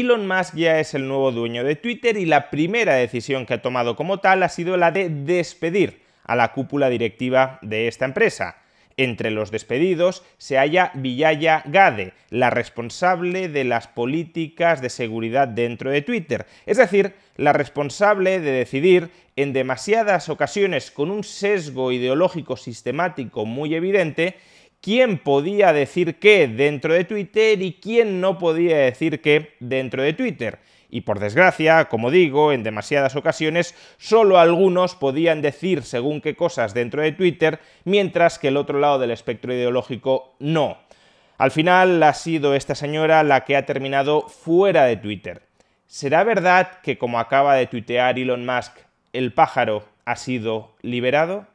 Elon Musk ya es el nuevo dueño de Twitter y la primera decisión que ha tomado como tal ha sido la de despedir a la cúpula directiva de esta empresa. Entre los despedidos se halla Villaya Gade, la responsable de las políticas de seguridad dentro de Twitter, es decir, la responsable de decidir en demasiadas ocasiones con un sesgo ideológico sistemático muy evidente quién podía decir qué dentro de Twitter y quién no podía decir qué dentro de Twitter. Y por desgracia, como digo, en demasiadas ocasiones solo algunos podían decir según qué cosas dentro de Twitter, mientras que el otro lado del espectro ideológico no. Al final ha sido esta señora la que ha terminado fuera de Twitter. ¿Será verdad que, como acaba de tuitear Elon Musk, el pájaro ha sido liberado?